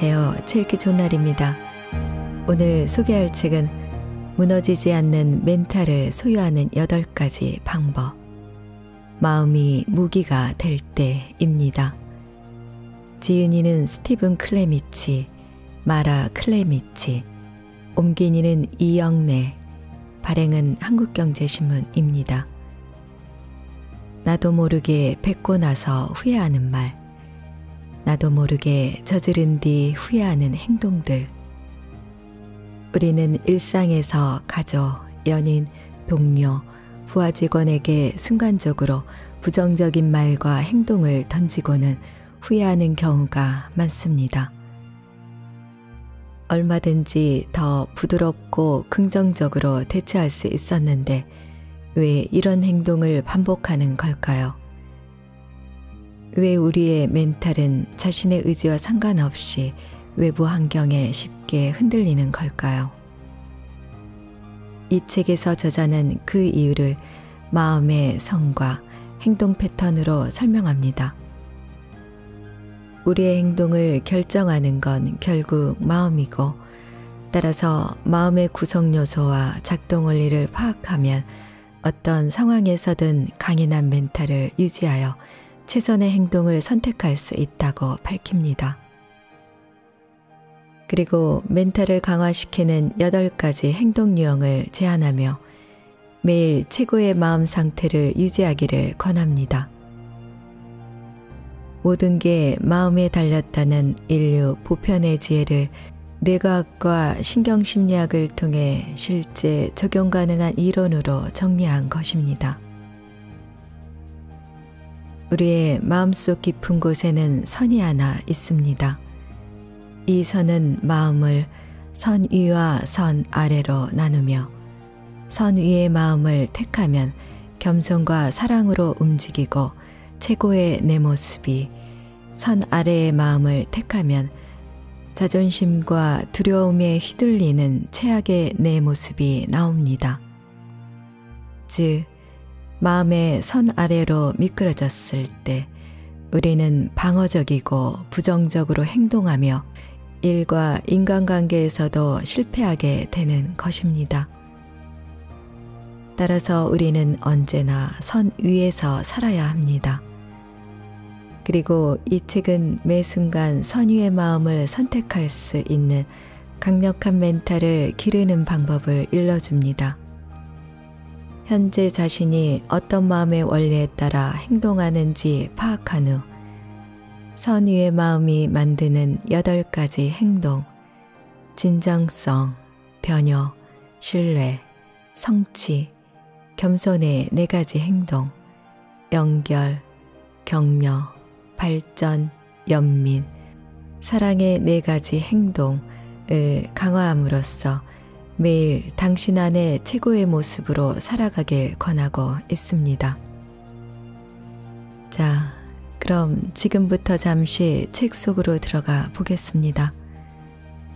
안녕하세요. 칠키 존날입니다. 오늘 소개할 책은 무너지지 않는 멘탈을 소유하는 8가지 방법. 마음이 무기가 될 때입니다. 지은이는 스티븐 클레미치, 마라 클레미치, 옮긴이는 이영래, 발행은 한국경제신문입니다. 나도 모르게 뱉고 나서 후회하는 말. 나도 모르게 저지른 뒤 후회하는 행동들. 우리는 일상에서 가족, 연인, 동료, 부하 직원에게 순간적으로 부정적인 말과 행동을 던지고는 후회하는 경우가 많습니다. 얼마든지 더 부드럽고 긍정적으로 대처할 수 있었는데 왜 이런 행동을 반복하는 걸까요? 왜 우리의 멘탈은 자신의 의지와 상관없이 외부 환경에 쉽게 흔들리는 걸까요? 이 책에서 저자는 그 이유를 마음의 성과 행동 패턴으로 설명합니다. 우리의 행동을 결정하는 건 결국 마음이고, 따라서 마음의 구성 요소와 작동 원리를 파악하면 어떤 상황에서든 강인한 멘탈을 유지하여 최선의 행동을 선택할 수 있다고 밝힙니다. 그리고 멘탈을 강화시키는 8가지 행동 유형을 제안하며 매일 최고의 마음 상태를 유지하기를 권합니다. 모든 게 마음에 달렸다는 인류 보편의 지혜를 뇌과학과 신경심리학을 통해 실제 적용 가능한 이론으로 정리한 것입니다. 우리의 마음속 깊은 곳에는 선이 하나 있습니다. 이 선은 마음을 선 위와 선 아래로 나누며 선 위의 마음을 택하면 겸손과 사랑으로 움직이고 최고의 내 모습이 선 아래의 마음을 택하면 자존심과 두려움에 휘둘리는 최악의 내 모습이 나옵니다. 즉, 마음의 선 아래로 미끄러졌을 때 우리는 방어적이고 부정적으로 행동하며 일과 인간관계에서도 실패하게 되는 것입니다. 따라서 우리는 언제나 선 위에서 살아야 합니다. 그리고 이 책은 매 순간 선의의 마음을 선택할 수 있는 강력한 멘탈을 기르는 방법을 일러줍니다. 현재 자신이 어떤 마음의 원리에 따라 행동하는지 파악한 후 선의의 마음이 만드는 여덟 가지 행동, 진정성, 변혁, 신뢰, 성취, 겸손의 네 가지 행동, 연결, 격려, 발전, 연민, 사랑의 네 가지 행동을 강화함으로써 매일 당신 안에 최고의 모습으로 살아가길 권하고 있습니다. 자, 그럼 지금부터 잠시 책 속으로 들어가 보겠습니다.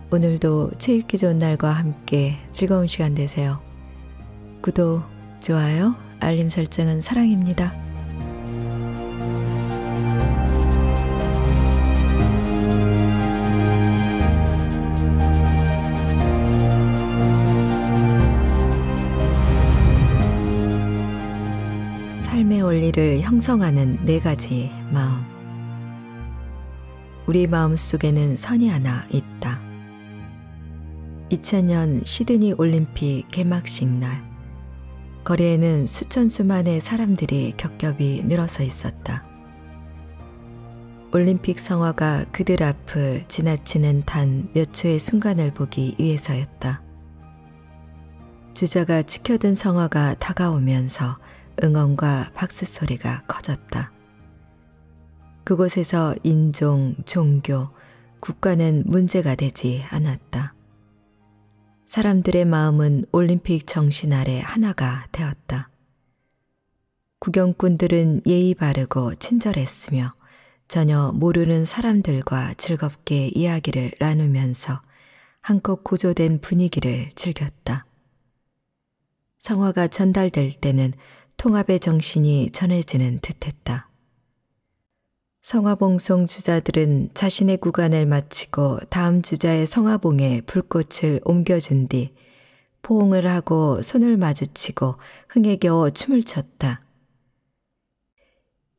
오늘도 책 읽기 좋은 날과 함께 즐거운 시간 되세요. 구독, 좋아요, 알림 설정은 사랑입니다. 형성하는 네 가지 마음. 우리 마음 속에는 선이 하나 있다. 2000년 시드니 올림픽 개막식 날, 거리에는 수천 수만의 사람들이 겹겹이 늘어서 있었다. 올림픽 성화가 그들 앞을 지나치는 단 몇 초의 순간을 보기 위해서였다. 주자가 치켜든 성화가 다가오면서 응원과 박수 소리가 커졌다. 그곳에서 인종, 종교, 국가는 문제가 되지 않았다. 사람들의 마음은 올림픽 정신 아래 하나가 되었다. 구경꾼들은 예의 바르고 친절했으며 전혀 모르는 사람들과 즐겁게 이야기를 나누면서 한껏 고조된 분위기를 즐겼다. 성화가 전달될 때는 통합의 정신이 전해지는 듯했다. 성화봉송 주자들은 자신의 구간을 마치고 다음 주자의 성화봉에 불꽃을 옮겨준 뒤 포옹을 하고 손을 마주치고 흥에 겨워 춤을 췄다.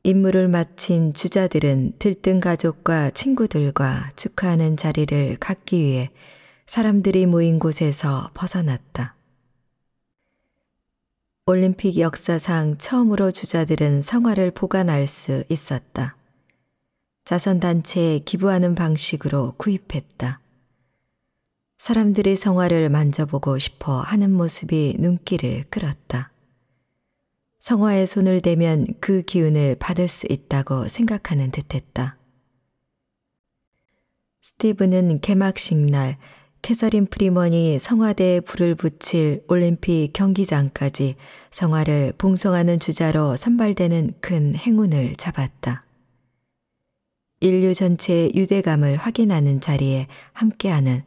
임무를 마친 주자들은 들뜬 가족과 친구들과 축하하는 자리를 갖기 위해 사람들이 모인 곳에서 벗어났다. 올림픽 역사상 처음으로 주자들은 성화를 보관할 수 있었다. 자선단체에 기부하는 방식으로 구입했다. 사람들이 성화를 만져보고 싶어 하는 모습이 눈길을 끌었다. 성화에 손을 대면 그 기운을 받을 수 있다고 생각하는 듯했다. 스티브는 개막식 날 캐서린 프리먼이 성화대에 불을 붙일 올림픽 경기장까지 성화를 봉송하는 주자로 선발되는 큰 행운을 잡았다. 인류 전체의 유대감을 확인하는 자리에 함께하는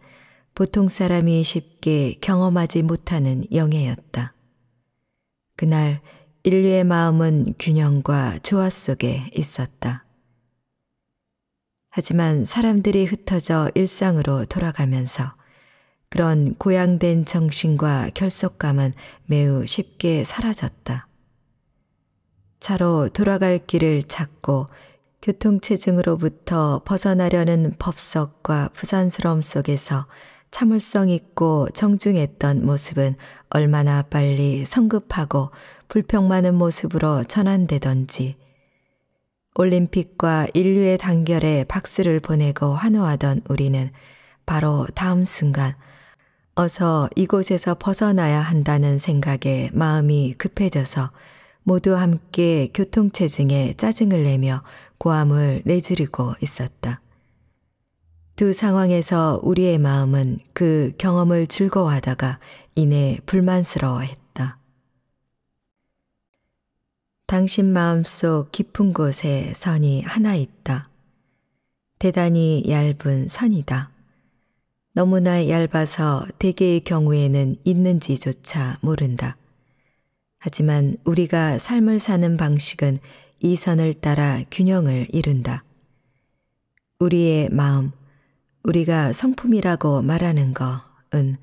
보통 사람이 쉽게 경험하지 못하는 영예였다. 그날 인류의 마음은 균형과 조화 속에 있었다. 하지만 사람들이 흩어져 일상으로 돌아가면서 그런 고양된 정신과 결속감은 매우 쉽게 사라졌다. 차로 돌아갈 길을 찾고 교통체증으로부터 벗어나려는 법석과 부산스러움 속에서 참을성 있고 정중했던 모습은 얼마나 빨리 성급하고 불평 많은 모습으로 전환되던지 올림픽과 인류의 단결에 박수를 보내고 환호하던 우리는 바로 다음 순간 어서 이곳에서 벗어나야 한다는 생각에 마음이 급해져서 모두 함께 교통체증에 짜증을 내며 고함을 내지르고 있었다. 두 상황에서 우리의 마음은 그 경험을 즐거워하다가 이내 불만스러워했다. 당신 마음속 깊은 곳에 선이 하나 있다. 대단히 얇은 선이다. 너무나 얇아서 대개의 경우에는 있는지조차 모른다. 하지만 우리가 삶을 사는 방식은 이 선을 따라 균형을 이룬다. 우리의 마음, 우리가 성품이라고 말하는 것은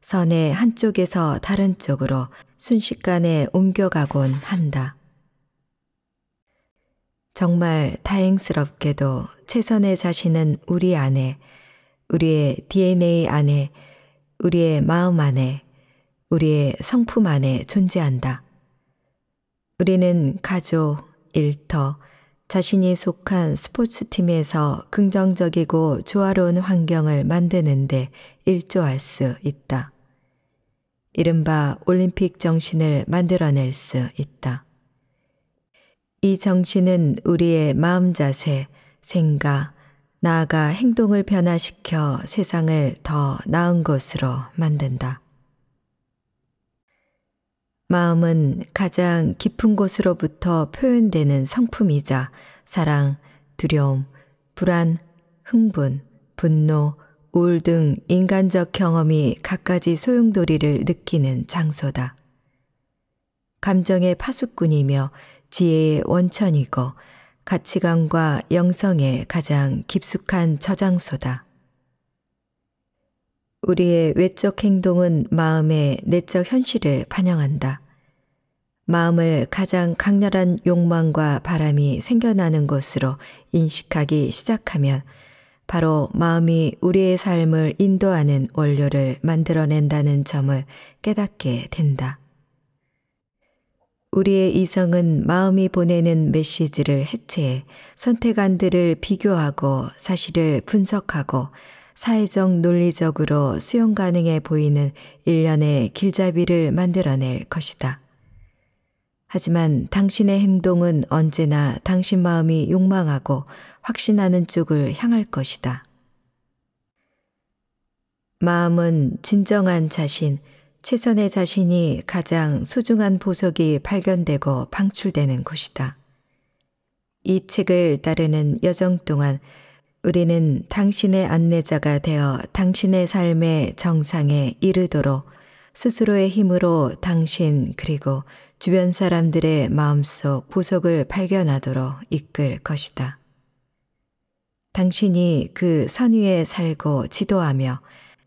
선의 한쪽에서 다른 쪽으로 순식간에 옮겨가곤 한다. 정말 다행스럽게도 최선의 자신은 우리 안에 우리의 DNA 안에, 우리의 마음 안에, 우리의 성품 안에 존재한다. 우리는 가족, 일터, 자신이 속한 스포츠팀에서 긍정적이고 조화로운 환경을 만드는데 일조할 수 있다. 이른바 올림픽 정신을 만들어낼 수 있다. 이 정신은 우리의 마음 자세, 생각, 나아가 행동을 변화시켜 세상을 더 나은 곳으로 만든다. 마음은 가장 깊은 곳으로부터 표현되는 성품이자 사랑, 두려움, 불안, 흥분, 분노, 우울 등 인간적 경험이 갖가지 소용돌이를 느끼는 장소다. 감정의 파수꾼이며 지혜의 원천이고 가치관과 영성에 가장 깊숙한 저장소다. 우리의 외적 행동은 마음의 내적 현실을 반영한다. 마음을 가장 강렬한 욕망과 바람이 생겨나는 것으로 인식하기 시작하면 바로 마음이 우리의 삶을 인도하는 원료를 만들어낸다는 점을 깨닫게 된다. 우리의 이성은 마음이 보내는 메시지를 해체해 선택안들을 비교하고 사실을 분석하고 사회적 논리적으로 수용 가능해 보이는 일련의 길잡이를 만들어낼 것이다. 하지만 당신의 행동은 언제나 당신 마음이 욕망하고 확신하는 쪽을 향할 것이다. 마음은 진정한 자신, 최선의 자신이 가장 소중한 보석이 발견되고 방출되는 곳이다. 이 책을 따르는 여정 동안 우리는 당신의 안내자가 되어 당신의 삶의 정상에 이르도록 스스로의 힘으로 당신 그리고 주변 사람들의 마음속 보석을 발견하도록 이끌 것이다. 당신이 그 선위에 살고 지도하며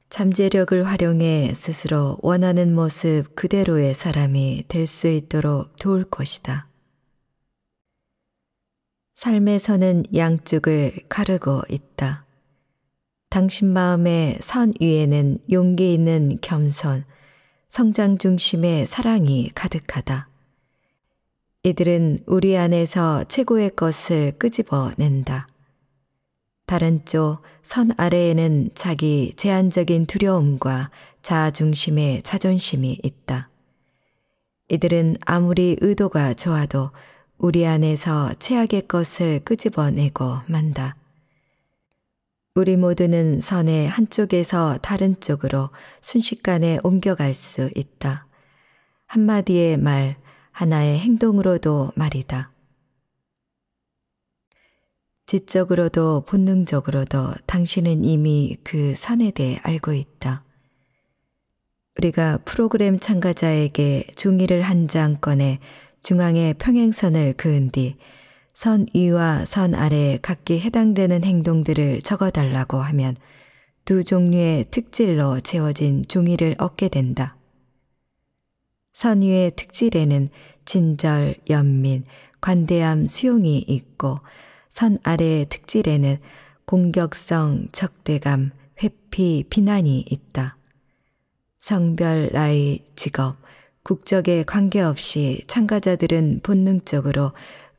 잠재력을 활용해 스스로 원하는 모습 그대로의 사람이 될 수 있도록 도울 것이다. 삶에서는 양쪽을 가르고 있다. 당신 마음의 선 위에는 용기 있는 겸손, 성장 중심의 사랑이 가득하다. 이들은 우리 안에서 최고의 것을 끄집어낸다. 다른 쪽 선 아래에는 자기 제한적인 두려움과 자아중심의 자존심이 있다. 이들은 아무리 의도가 좋아도 우리 안에서 최악의 것을 끄집어내고 만다. 우리 모두는 선의 한쪽에서 다른 쪽으로 순식간에 옮겨갈 수 있다. 한마디의 말, 하나의 행동으로도 말이다. 지적으로도 본능적으로도 당신은 이미 그 선에 대해 알고 있다. 우리가 프로그램 참가자에게 종이를 한 장 꺼내 중앙에 평행선을 그은 뒤 선 위와 선 아래에 각기 해당되는 행동들을 적어달라고 하면 두 종류의 특질로 채워진 종이를 얻게 된다. 선 위의 특질에는 진절, 연민, 관대함, 수용이 있고 선 아래의 특질에는 공격성, 적대감, 회피, 비난이 있다. 성별, 나이, 직업, 국적에 관계없이 참가자들은 본능적으로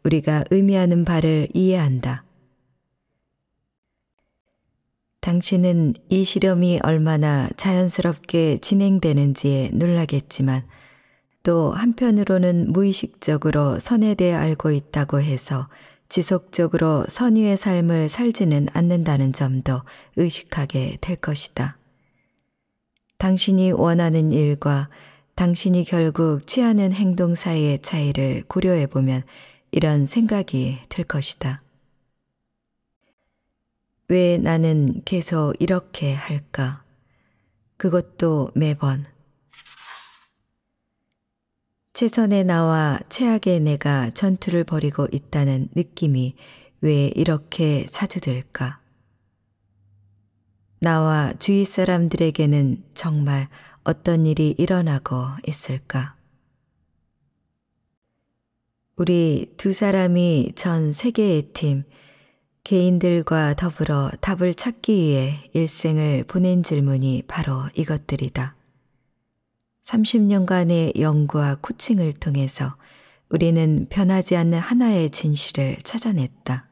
우리가 의미하는 바를 이해한다. 당신은 이 실험이 얼마나 자연스럽게 진행되는지에 놀라겠지만 또 한편으로는 무의식적으로 선에 대해 알고 있다고 해서 지속적으로 선의의 삶을 살지는 않는다는 점도 의식하게 될 것이다. 당신이 원하는 일과 당신이 결국 취하는 행동 사이의 차이를 고려해 보면 이런 생각이 들 것이다. 왜 나는 계속 이렇게 할까? 그것도 매번 최선의 나와 최악의 내가 전투를 벌이고 있다는 느낌이 왜 이렇게 사주 들까? 나와 주위 사람들에게는 정말 어떤 일이 일어나고 있을까? 우리 두 사람이 전 세계의 팀, 개인들과 더불어 답을 찾기 위해 일생을 보낸 질문이 바로 이것들이다. 30년간의 연구와 코칭을 통해서 우리는 변하지 않는 하나의 진실을 찾아냈다.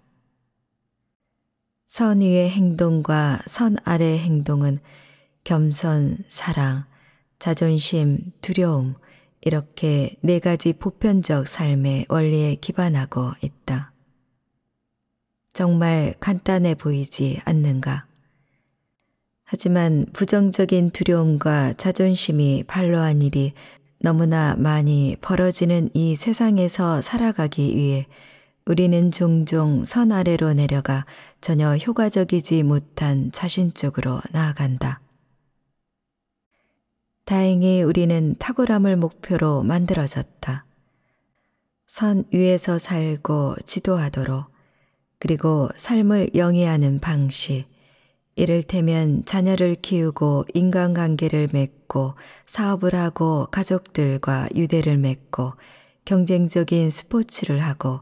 선 위의 행동과 선 아래의 행동은 겸손, 사랑, 자존심, 두려움, 이렇게 네 가지 보편적 삶의 원리에 기반하고 있다. 정말 간단해 보이지 않는가? 하지만 부정적인 두려움과 자존심이 발로한 일이 너무나 많이 벌어지는 이 세상에서 살아가기 위해 우리는 종종 선 아래로 내려가 전혀 효과적이지 못한 자신 쪽으로 나아간다. 다행히 우리는 탁월함을 목표로 만들어졌다. 선 위에서 살고 지도하도록 그리고 삶을 영위하는 방식 이를테면 자녀를 키우고 인간관계를 맺고 사업을 하고 가족들과 유대를 맺고 경쟁적인 스포츠를 하고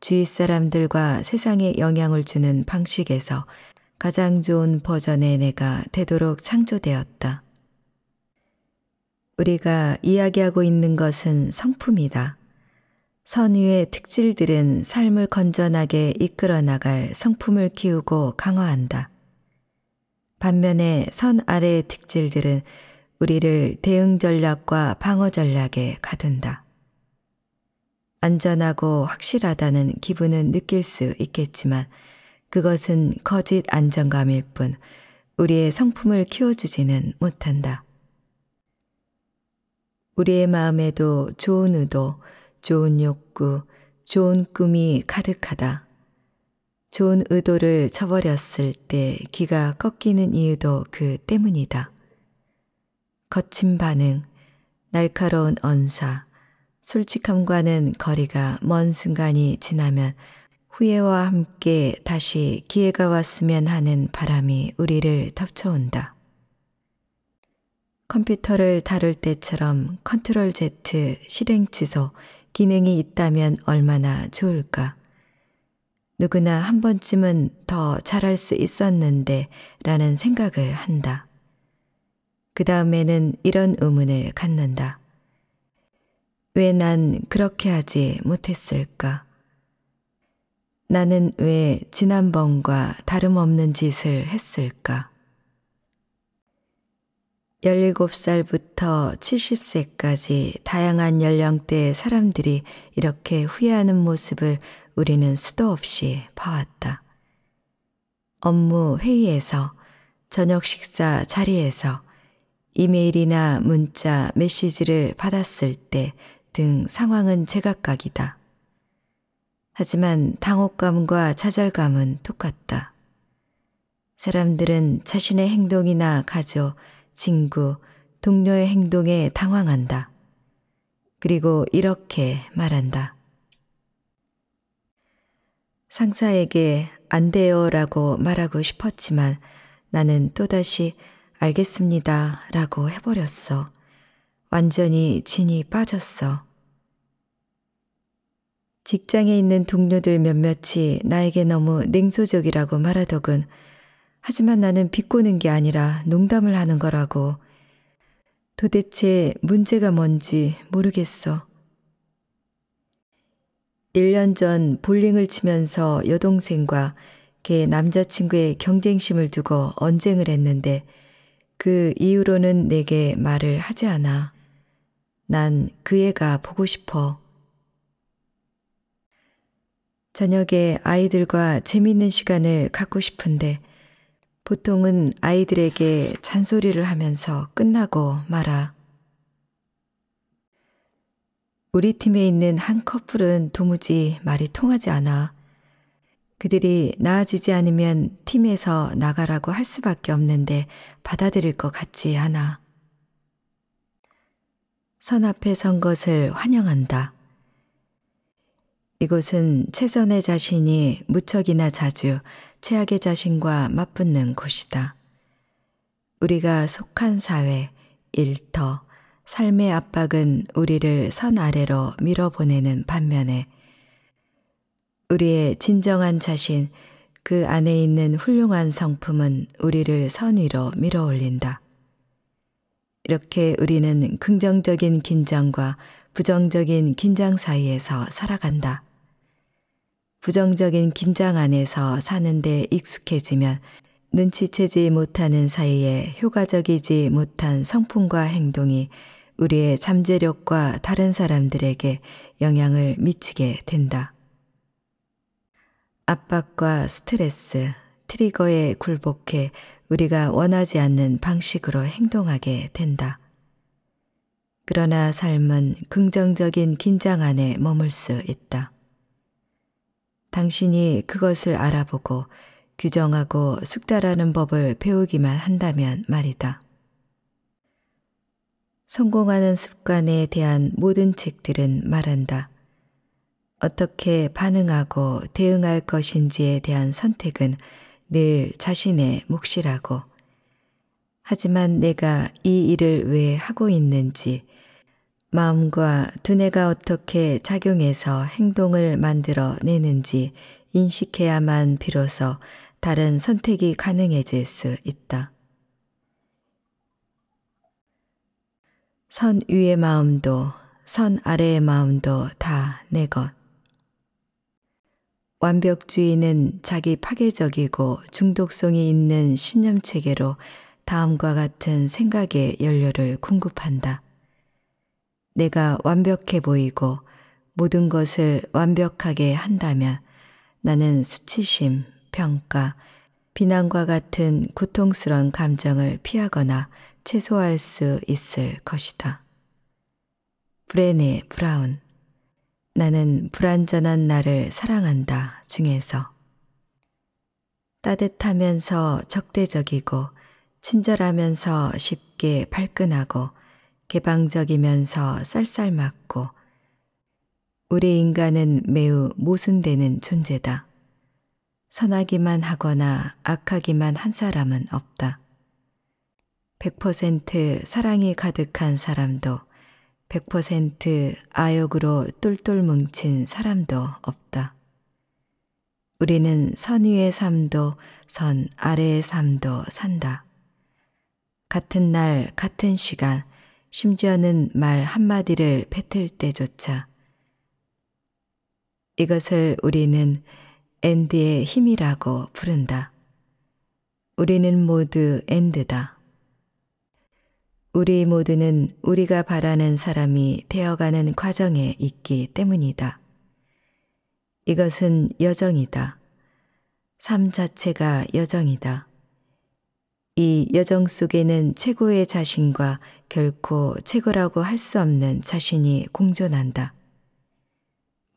주위 사람들과 세상에 영향을 주는 방식에서 가장 좋은 버전의 내가 되도록 창조되었다. 우리가 이야기하고 있는 것은 성품이다. 선유의 특질들은 삶을 건전하게 이끌어 나갈 성품을 키우고 강화한다. 반면에 선 아래의 특질들은 우리를 대응 전략과 방어 전략에 가둔다. 안전하고 확실하다는 기분은 느낄 수 있겠지만 그것은 거짓 안정감일 뿐 우리의 성품을 키워주지는 못한다. 우리의 마음에도 좋은 의도, 좋은 욕구, 좋은 꿈이 가득하다. 좋은 의도를 저버렸을 때 귀가 꺾이는 이유도 그 때문이다. 거친 반응, 날카로운 언사, 솔직함과는 거리가 먼 순간이 지나면 후회와 함께 다시 기회가 왔으면 하는 바람이 우리를 덮쳐온다. 컴퓨터를 다룰 때처럼 컨트롤 Z 실행 취소 기능이 있다면 얼마나 좋을까? 누구나 한 번쯤은 더 잘할 수 있었는데 라는 생각을 한다. 그 다음에는 이런 의문을 갖는다. 왜 난 그렇게 하지 못했을까? 나는 왜 지난번과 다름없는 짓을 했을까? 17살부터 70세까지 다양한 연령대의 사람들이 이렇게 후회하는 모습을 우리는 수도 없이 파왔다. 업무 회의에서, 저녁 식사 자리에서, 이메일이나 문자, 메시지를 받았을 때 등 상황은 제각각이다. 하지만 당혹감과 좌절감은 똑같다. 사람들은 자신의 행동이나 가족, 친구, 동료의 행동에 당황한다. 그리고 이렇게 말한다. 상사에게 안 돼요 라고 말하고 싶었지만 나는 또다시 알겠습니다 라고 해버렸어. 완전히 진이 빠졌어. 직장에 있는 동료들 몇몇이 나에게 너무 냉소적이라고 말하더군. 하지만 나는 비꼬는 게 아니라 농담을 하는 거라고. 도대체 문제가 뭔지 모르겠어. 1년 전 볼링을 치면서 여동생과 걔 남자친구의 경쟁심을 두고 언쟁을 했는데 그 이후로는 내게 말을 하지 않아. 난 그 애가 보고 싶어. 저녁에 아이들과 재밌는 시간을 갖고 싶은데 보통은 아이들에게 잔소리를 하면서 끝나고 말아. 우리 팀에 있는 한 커플은 도무지 말이 통하지 않아. 그들이 나아지지 않으면 팀에서 나가라고 할 수밖에 없는데 받아들일 것 같지 않아. 선 앞에 선 것을 환영한다. 이곳은 최선의 자신이 무척이나 자주 최악의 자신과 맞붙는 곳이다. 우리가 속한 사회, 일터, 삶의 압박은 우리를 선 아래로 밀어보내는 반면에 우리의 진정한 자신, 그 안에 있는 훌륭한 성품은 우리를 선 위로 밀어 올린다. 이렇게 우리는 긍정적인 긴장과 부정적인 긴장 사이에서 살아간다. 부정적인 긴장 안에서 사는데 익숙해지면 눈치채지 못하는 사이에 효과적이지 못한 성품과 행동이 우리의 잠재력과 다른 사람들에게 영향을 미치게 된다. 압박과 스트레스, 트리거에 굴복해 우리가 원하지 않는 방식으로 행동하게 된다. 그러나 삶은 긍정적인 긴장 안에 머물 수 있다. 당신이 그것을 알아보고 규정하고 숙달하는 법을 배우기만 한다면 말이다. 성공하는 습관에 대한 모든 책들은 말한다. 어떻게 반응하고 대응할 것인지에 대한 선택은 늘 자신의 몫이라고. 하지만 내가 이 일을 왜 하고 있는지, 마음과 두뇌가 어떻게 작용해서 행동을 만들어 내는지 인식해야만 비로소 다른 선택이 가능해질 수 있다. 선 위의 마음도 선 아래의 마음도 다 내 것. 완벽주의는 자기 파괴적이고 중독성이 있는 신념체계로 다음과 같은 생각의 연료를 공급한다. 내가 완벽해 보이고 모든 것을 완벽하게 한다면 나는 수치심, 평가, 비난과 같은 고통스러운 감정을 피하거나 최소화할 수 있을 것이다. 브레네 브라운 나는 불완전한 나를 사랑한다 중에서 따뜻하면서 적대적이고 친절하면서 쉽게 발끈하고 개방적이면서 쌀쌀맞고 우리 인간은 매우 모순되는 존재다. 선하기만 하거나 악하기만 한 사람은 없다. 100% 사랑이 가득한 사람도 100% 아역으로 똘똘 뭉친 사람도 없다. 우리는 선 위의 삶도 선 아래의 삶도 산다. 같은 날, 같은 시간, 심지어는 말 한마디를 뱉을 때조차 이것을 우리는 앤드의 힘이라고 부른다. 우리는 모두 엔드다. 우리 모두는 우리가 바라는 사람이 되어가는 과정에 있기 때문이다. 이것은 여정이다. 삶 자체가 여정이다. 이 여정 속에는 최고의 자신과 결코 최고라고 할 수 없는 자신이 공존한다.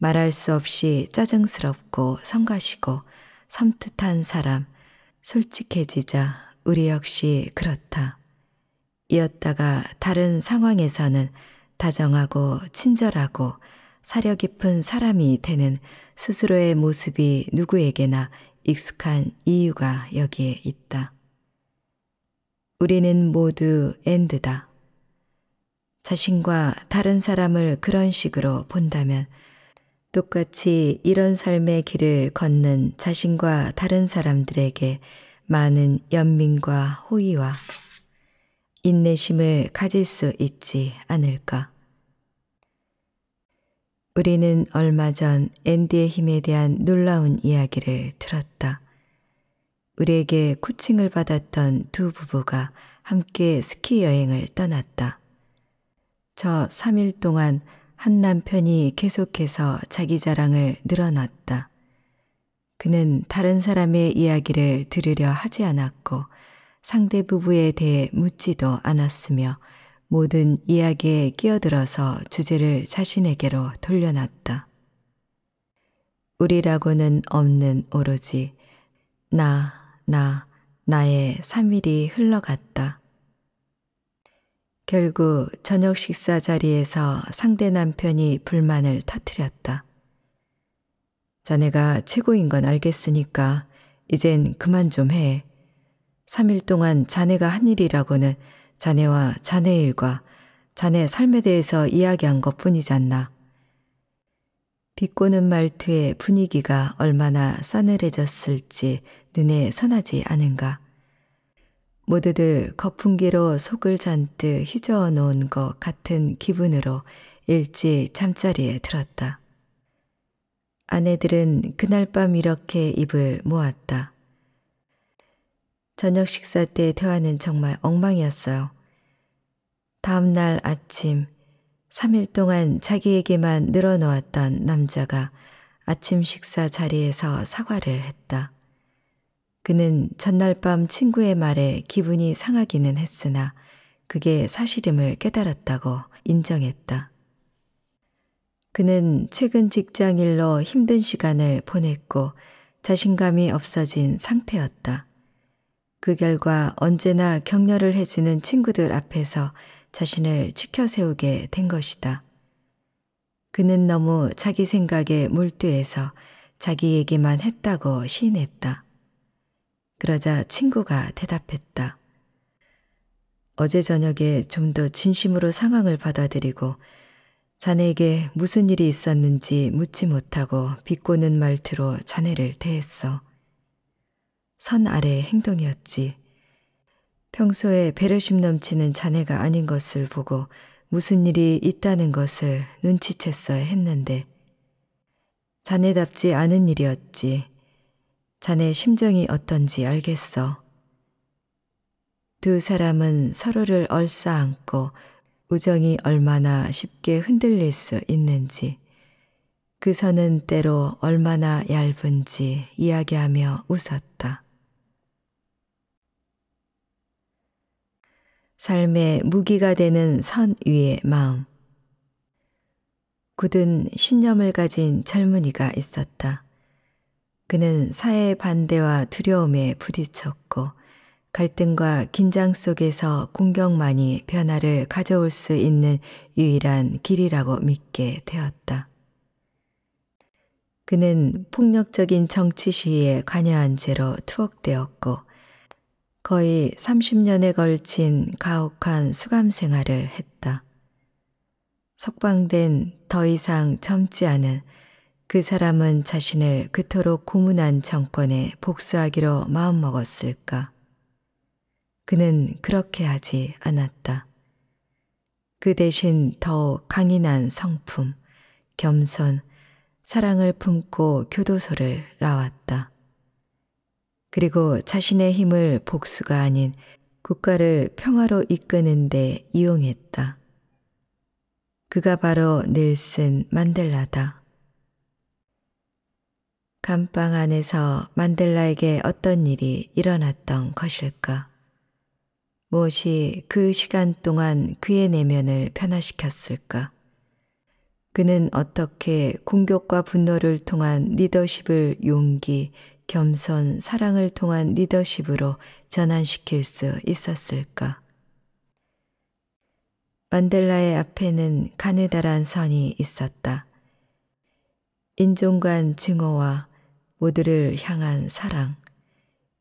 말할 수 없이 짜증스럽고 성가시고 섬뜩한 사람, 솔직해지자 우리 역시 그렇다. 이었다가 다른 상황에서는 다정하고 친절하고 사려 깊은 사람이 되는 스스로의 모습이 누구에게나 익숙한 이유가 여기에 있다. 우리는 모두 엔드다. 자신과 다른 사람을 그런 식으로 본다면 똑같이 이런 삶의 길을 걷는 자신과 다른 사람들에게 많은 연민과 호의와 인내심을 가질 수 있지 않을까. 우리는 얼마 전 앤디의 힘에 대한 놀라운 이야기를 들었다. 우리에게 코칭을 받았던 두 부부가 함께 스키 여행을 떠났다. 저 3일 동안 한 남편이 계속해서 자기 자랑을 늘어놨다. 그는 다른 사람의 이야기를 들으려 하지 않았고 상대 부부에 대해 묻지도 않았으며 모든 이야기에 끼어들어서 주제를 자신에게로 돌려놨다. 우리라고는 없는 오로지 나, 나, 나의 3일이 흘러갔다. 결국 저녁 식사 자리에서 상대 남편이 불만을 터뜨렸다. 자네가 최고인 건 알겠으니까 이젠 그만 좀 해. 3일 동안 자네가 한 일이라고는 자네와 자네 일과 자네 삶에 대해서 이야기한 것 뿐이잖나. 비꼬는 말투에 분위기가 얼마나 싸늘해졌을지 눈에 선하지 않은가. 모두들 거품기로 속을 잔뜩 휘저어 놓은 것 같은 기분으로 일찍 잠자리에 들었다. 아내들은 그날 밤 이렇게 입을 모았다. 저녁 식사 때 대화는 정말 엉망이었어요. 다음 날 아침 3일 동안 자기에게만 늘어놓았던 남자가 아침 식사 자리에서 사과를 했다. 그는 전날 밤 친구의 말에 기분이 상하기는 했으나 그게 사실임을 깨달았다고 인정했다. 그는 최근 직장 일로 힘든 시간을 보냈고 자신감이 없어진 상태였다. 그 결과 언제나 격려를 해주는 친구들 앞에서 자신을 치켜세우게 된 것이다. 그는 너무 자기 생각에 몰두해서 자기 얘기만 했다고 시인했다. 그러자 친구가 대답했다. 어제 저녁에 좀 더 진심으로 상황을 받아들이고 자네에게 무슨 일이 있었는지 묻지 못하고 비꼬는 말투로 자네를 대했어. 선 아래의 행동이었지. 평소에 배려심 넘치는 자네가 아닌 것을 보고 무슨 일이 있다는 것을 눈치챘어야 했는데 자네답지 않은 일이었지. 자네 심정이 어떤지 알겠어. 두 사람은 서로를 얼싸안고 우정이 얼마나 쉽게 흔들릴 수 있는지, 그 선은 때로 얼마나 얇은지 이야기하며 웃었다. 삶의 무기가 되는 선 위의 마음. 굳은 신념을 가진 젊은이가 있었다. 그는 사회 반대와 두려움에 부딪혔고 갈등과 긴장 속에서 공격만이 변화를 가져올 수 있는 유일한 길이라고 믿게 되었다. 그는 폭력적인 정치 시위에 관여한 죄로 투옥되었고 거의 30년에 걸친 가혹한 수감 생활을 했다. 석방된 더 이상 젊지 않은 그 사람은 자신을 그토록 고문한 정권에 복수하기로 마음먹었을까? 그는 그렇게 하지 않았다. 그 대신 더욱 강인한 성품, 겸손, 사랑을 품고 교도소를 나왔다. 그리고 자신의 힘을 복수가 아닌 국가를 평화로 이끄는데 이용했다. 그가 바로 넬슨 만델라다. 감방 안에서 만델라에게 어떤 일이 일어났던 것일까? 무엇이 그 시간 동안 그의 내면을 변화시켰을까? 그는 어떻게 공격과 분노를 통한 리더십을 용기, 겸손, 사랑을 통한 리더십으로 전환시킬 수 있었을까? 만델라의 앞에는 가느다란 선이 있었다. 인종 간 증오와 모두를 향한 사랑,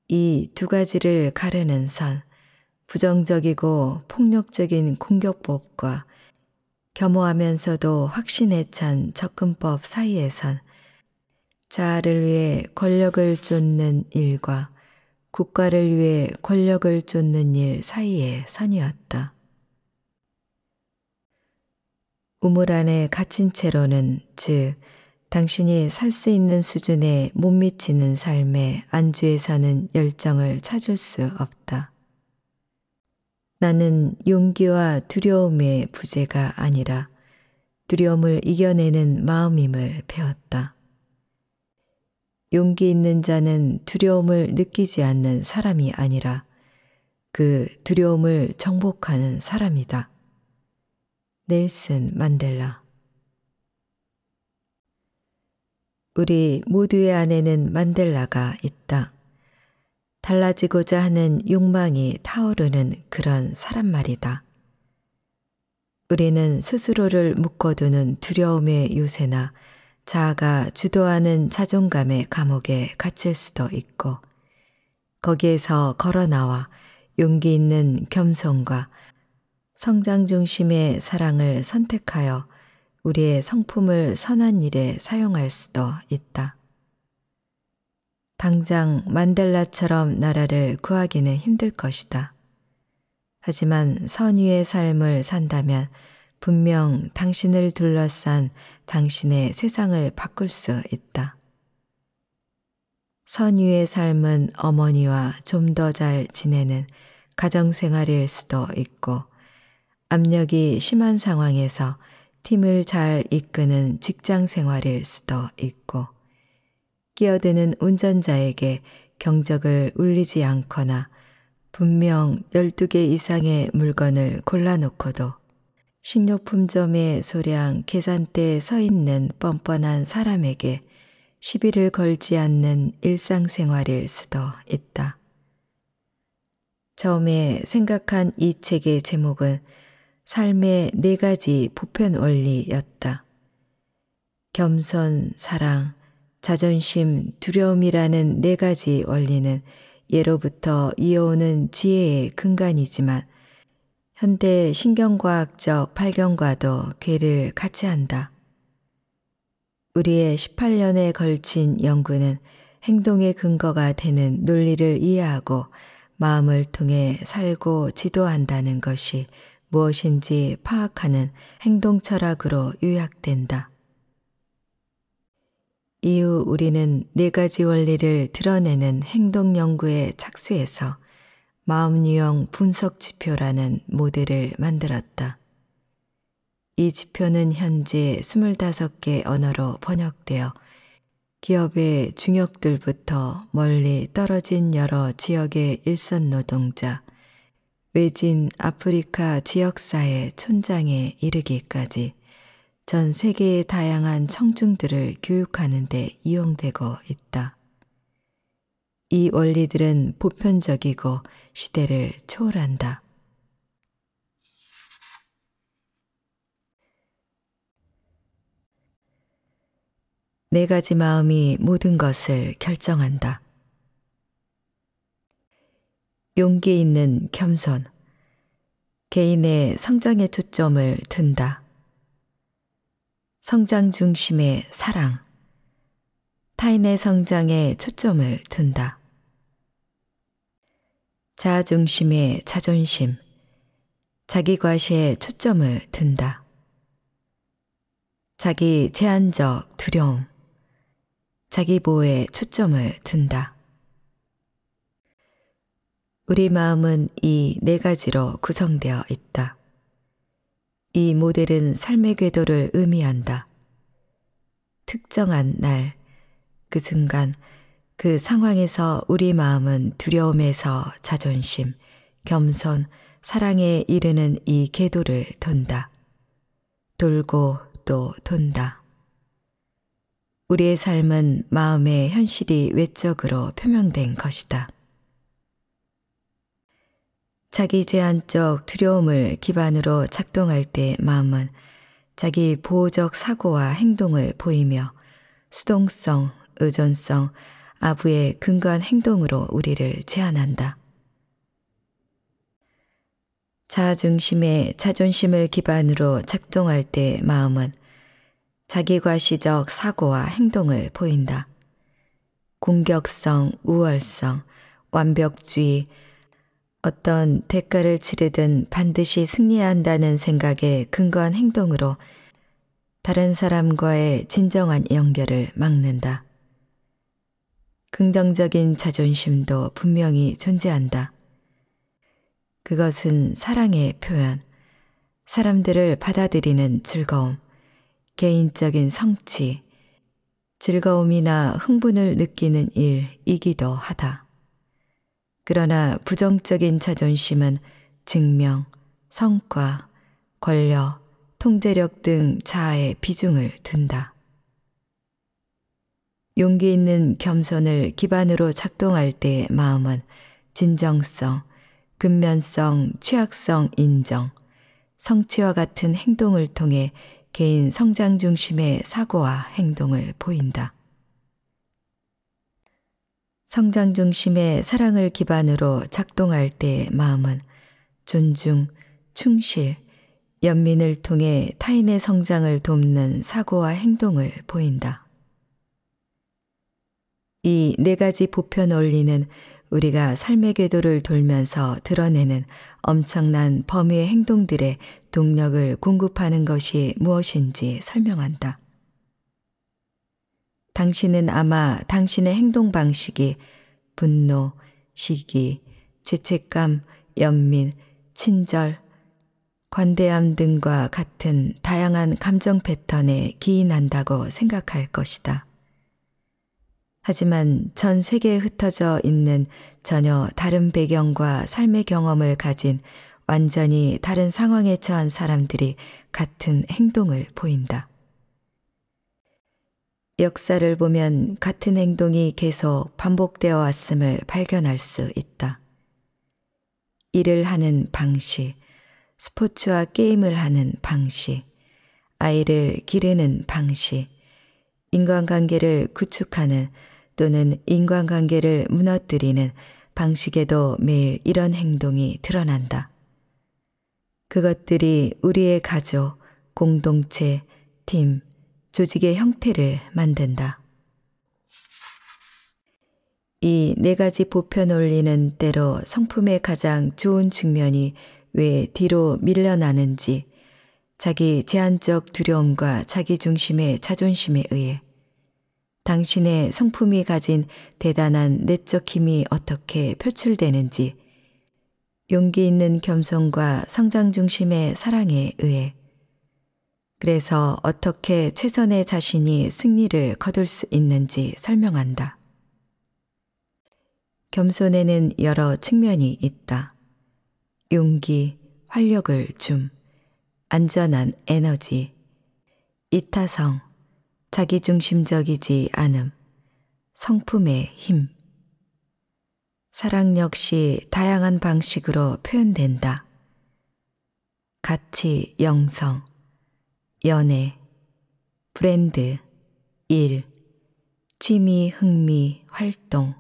이 두 가지를 가르는 선, 부정적이고 폭력적인 공격법과 겸허하면서도 확신에 찬 접근법 사이에선 자아를 위해 권력을 쫓는 일과 국가를 위해 권력을 쫓는 일 사이의 선이었다. 우물 안에 갇힌 채로는 즉 당신이 살 수 있는 수준에 못 미치는 삶에 안주해 사는 열정을 찾을 수 없다. 나는 용기와 두려움의 부재가 아니라 두려움을 이겨내는 마음임을 배웠다. 용기 있는 자는 두려움을 느끼지 않는 사람이 아니라 그 두려움을 정복하는 사람이다. 넬슨 만델라 우리 모두의 안에는 만델라가 있다. 달라지고자 하는 욕망이 타오르는 그런 사람 말이다. 우리는 스스로를 묶어두는 두려움의 요새나 자아가 주도하는 자존감의 감옥에 갇힐 수도 있고 거기에서 걸어나와 용기 있는 겸손과 성장 중심의 사랑을 선택하여 우리의 성품을 선한 일에 사용할 수도 있다. 당장 만델라처럼 나라를 구하기는 힘들 것이다. 하지만 선의의 삶을 산다면 분명 당신을 둘러싼 당신의 세상을 바꿀 수 있다. 선유의 삶은 어머니와 좀 더 잘 지내는 가정생활일 수도 있고, 압력이 심한 상황에서 팀을 잘 이끄는 직장 생활일 수도 있고, 끼어드는 운전자에게 경적을 울리지 않거나 분명 12개 이상의 물건을 골라놓고도 식료품점에 소량 계산대에 서 있는 뻔뻔한 사람에게 시비를 걸지 않는 일상생활일 수도 있다. 처음에 생각한 이 책의 제목은 삶의 네 가지 보편 원리였다. 겸손, 사랑, 자존심, 두려움이라는 네 가지 원리는 예로부터 이어오는 지혜의 근간이지만 현대 신경과학적 발견과도 괴를 같이 한다. 우리의 18년에 걸친 연구는 행동의 근거가 되는 논리를 이해하고 마음을 통해 살고 지도한다는 것이 무엇인지 파악하는 행동 철학으로 요약된다. 이후 우리는 네 가지 원리를 드러내는 행동 연구에 착수해서 마음 유형 분석 지표라는 모델을 만들었다. 이 지표는 현재 25개 언어로 번역되어 기업의 중역들부터 멀리 떨어진 여러 지역의 일선 노동자, 외진 아프리카 지역사회 촌장에 이르기까지 전 세계의 다양한 청중들을 교육하는 데 이용되고 있다. 이 원리들은 보편적이고 시대를 초월한다. 네 가지 마음이 모든 것을 결정한다. 용기 있는 겸손, 개인의 성장에 초점을 둔다. 성장 중심의 사랑, 타인의 성장에 초점을 둔다. 자아 중심의 자존심, 자기 과시에 초점을 둔다. 자기 제한적 두려움, 자기 보호에 초점을 둔다. 우리 마음은 이 네 가지로 구성되어 있다. 이 모델은 삶의 궤도를 의미한다. 특정한 날, 그 순간, 그 상황에서 우리 마음은 두려움에서 자존심, 겸손, 사랑에 이르는 이 궤도를 돈다. 돌고 또 돈다. 우리의 삶은 마음의 현실이 외적으로 표명된 것이다. 자기 제한적 두려움을 기반으로 작동할 때 마음은 자기 보호적 사고와 행동을 보이며 수동성, 의존성, 아부의 근거한 행동으로 우리를 제한한다. 자중심의 자존심을 기반으로 작동할 때 마음은 자기과시적 사고와 행동을 보인다. 공격성, 우월성, 완벽주의, 어떤 대가를 치르든 반드시 승리해야 한다는 생각에 근거한 행동으로 다른 사람과의 진정한 연결을 막는다. 긍정적인 자존심도 분명히 존재한다. 그것은 사랑의 표현, 사람들을 받아들이는 즐거움, 개인적인 성취, 즐거움이나 흥분을 느끼는 일이기도 하다. 그러나 부정적인 자존심은 증명, 성과, 권력, 통제력 등 자아의 비중을 둔다. 용기 있는 겸손을 기반으로 작동할 때의 마음은 진정성, 근면성, 취약성 인정, 성취와 같은 행동을 통해 개인 성장 중심의 사고와 행동을 보인다. 성장 중심의 사랑을 기반으로 작동할 때의 마음은 존중, 충실, 연민을 통해 타인의 성장을 돕는 사고와 행동을 보인다. 이 네 가지 보편 원리는 우리가 삶의 궤도를 돌면서 드러내는 엄청난 범위의 행동들의 동력을 공급하는 것이 무엇인지 설명한다. 당신은 아마 당신의 행동 방식이 분노, 시기, 죄책감, 연민, 친절, 관대함 등과 같은 다양한 감정 패턴에 기인한다고 생각할 것이다. 하지만 전 세계에 흩어져 있는 전혀 다른 배경과 삶의 경험을 가진 완전히 다른 상황에 처한 사람들이 같은 행동을 보인다. 역사를 보면 같은 행동이 계속 반복되어 왔음을 발견할 수 있다. 일을 하는 방식, 스포츠와 게임을 하는 방식, 아이를 기르는 방식, 인간관계를 구축하는 또는 인간관계를 무너뜨리는 방식에도 매일 이런 행동이 드러난다. 그것들이 우리의 가족, 공동체, 팀, 조직의 형태를 만든다. 이 네 가지 보편 원리는 때로 성품의 가장 좋은 측면이 왜 뒤로 밀려나는지 자기 제한적 두려움과 자기 중심의 자존심에 의해 당신의 성품이 가진 대단한 내적 힘이 어떻게 표출되는지 용기 있는 겸손과 성장 중심의 사랑에 의해 그래서 어떻게 최선의 자신이 승리를 거둘 수 있는지 설명한다. 겸손에는 여러 측면이 있다. 용기, 활력을 줌, 안전한 에너지, 이타성, 자기중심적이지 않음, 성품의 힘. 사랑 역시 다양한 방식으로 표현된다. 가치, 영성, 연애, 브랜드, 일, 취미, 흥미, 활동,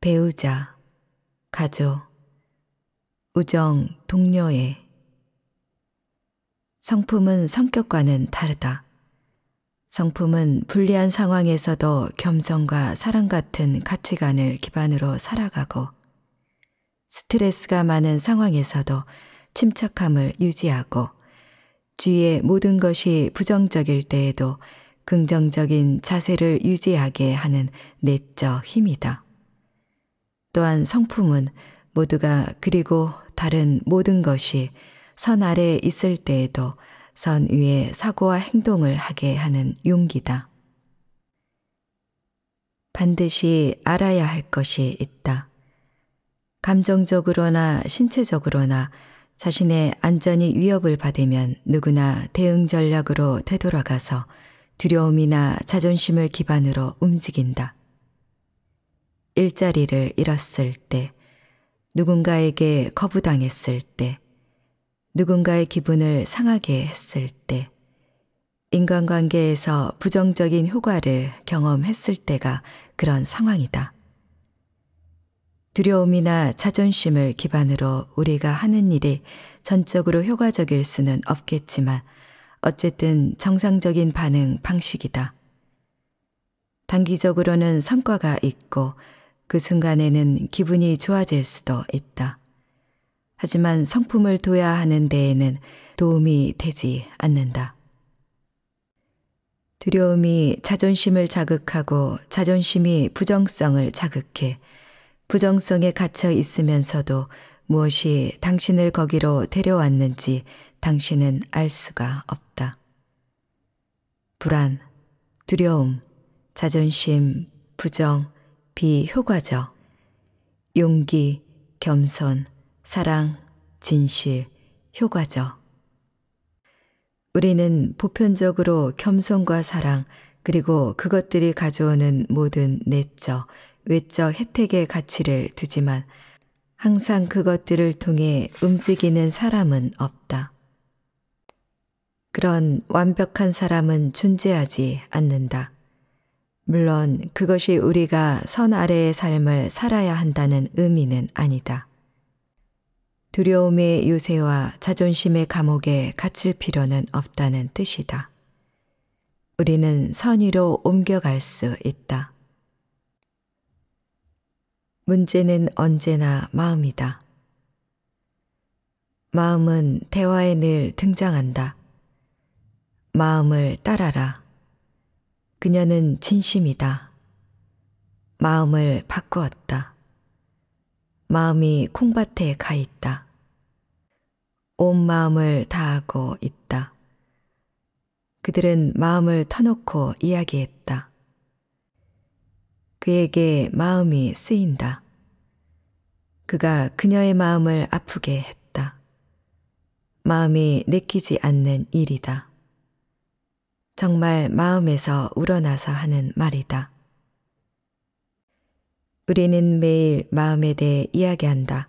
배우자, 가족, 우정, 동료의 성품은 성격과는 다르다. 성품은 불리한 상황에서도 겸손과 사랑 같은 가치관을 기반으로 살아가고 스트레스가 많은 상황에서도 침착함을 유지하고 주위의 모든 것이 부정적일 때에도 긍정적인 자세를 유지하게 하는 내적 힘이다. 또한 성품은 모두가 그리고 다른 모든 것이 선 아래에 있을 때에도 선 위에 사고와 행동을 하게 하는 용기다. 반드시 알아야 할 것이 있다. 감정적으로나 신체적으로나 자신의 안전이 위협을 받으면 누구나 대응 전략으로 되돌아가서 두려움이나 자존심을 기반으로 움직인다. 일자리를 잃었을 때, 누군가에게 거부당했을 때, 누군가의 기분을 상하게 했을 때, 인간관계에서 부정적인 효과를 경험했을 때가 그런 상황이다. 두려움이나 자존심을 기반으로 우리가 하는 일이 전적으로 효과적일 수는 없겠지만 어쨌든 정상적인 반응 방식이다. 단기적으로는 성과가 있고 그 순간에는 기분이 좋아질 수도 있다. 하지만 성품을 둬야 하는 데에는 도움이 되지 않는다. 두려움이 자존심을 자극하고 자존심이 부정성을 자극해 부정성에 갇혀 있으면서도 무엇이 당신을 거기로 데려왔는지 당신은 알 수가 없다. 불안, 두려움, 자존심, 부정, 비효과적, 용기, 겸손, 사랑, 진실, 효과적. 우리는 보편적으로 겸손과 사랑, 그리고 그것들이 가져오는 모든 내적, 외적 혜택의 가치를 두지만 항상 그것들을 통해 움직이는 사람은 없다. 그런 완벽한 사람은 존재하지 않는다. 물론 그것이 우리가 선 아래의 삶을 살아야 한다는 의미는 아니다. 두려움의 요새와 자존심의 감옥에 갇힐 필요는 없다는 뜻이다. 우리는 선의로 옮겨갈 수 있다. 문제는 언제나 마음이다. 마음은 대화에 늘 등장한다. 마음을 따라라. 그녀는 진심이다. 마음을 바꾸었다. 마음이 콩밭에 가 있다. 온 마음을 다하고 있다. 그들은 마음을 터놓고 이야기했다. 그에게 마음이 쓰인다. 그가 그녀의 마음을 아프게 했다. 마음이 느끼지 않는 일이다. 정말 마음에서 우러나서 하는 말이다. 우리는 매일 마음에 대해 이야기한다.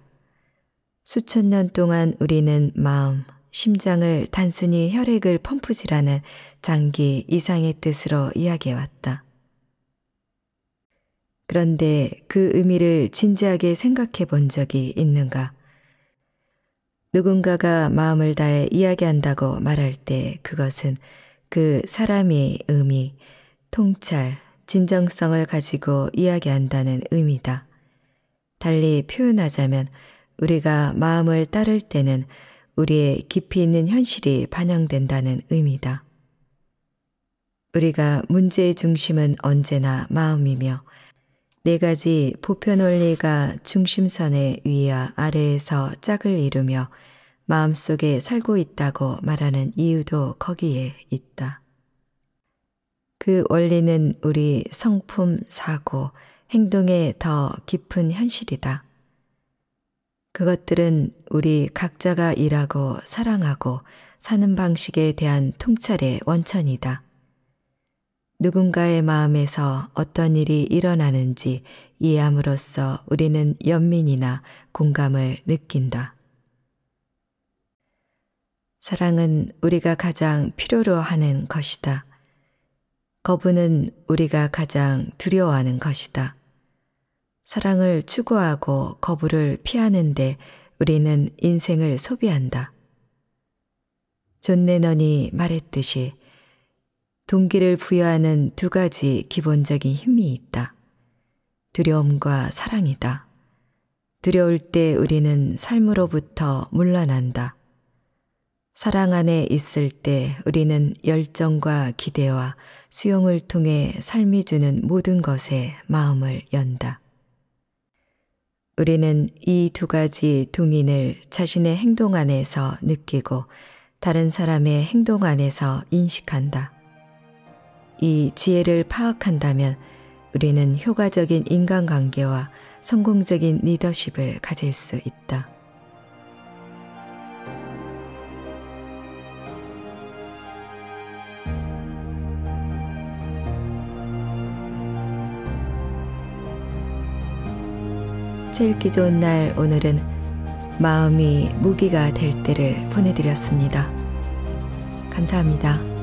수천 년 동안 우리는 마음, 심장을 단순히 혈액을 펌프질하는 장기 이상의 뜻으로 이야기해왔다. 그런데 그 의미를 진지하게 생각해 본 적이 있는가? 누군가가 마음을 다해 이야기한다고 말할 때 그것은 그 사람의 의미, 통찰, 진정성을 가지고 이야기한다는 의미다. 달리 표현하자면 우리가 마음을 따를 때는 우리의 깊이 있는 현실이 반영된다는 의미다. 우리가 문제의 중심은 언제나 마음이며 네 가지 보편 원리가 중심선의 위와 아래에서 짝을 이루며 마음속에 살고 있다고 말하는 이유도 거기에 있다. 그 원리는 우리 성품, 사고, 행동의 더 깊은 현실이다. 그것들은 우리 각자가 일하고 사랑하고 사는 방식에 대한 통찰의 원천이다. 누군가의 마음에서 어떤 일이 일어나는지 이해함으로써 우리는 연민이나 공감을 느낀다. 사랑은 우리가 가장 필요로 하는 것이다. 거부는 우리가 가장 두려워하는 것이다. 사랑을 추구하고 거부를 피하는데 우리는 인생을 소비한다. 존 레넌이 말했듯이 동기를 부여하는 두 가지 기본적인 힘이 있다. 두려움과 사랑이다. 두려울 때 우리는 삶으로부터 물러난다. 사랑 안에 있을 때 우리는 열정과 기대와 수용을 통해 삶이 주는 모든 것에 마음을 연다. 우리는 이 두 가지 동인을 자신의 행동 안에서 느끼고 다른 사람의 행동 안에서 인식한다. 이 지혜를 파악한다면 우리는 효과적인 인간관계와 성공적인 리더십을 가질 수 있다. 읽기 좋날 오늘은 마음이 무기가 될 때를 보내드렸습니다. 감사합니다.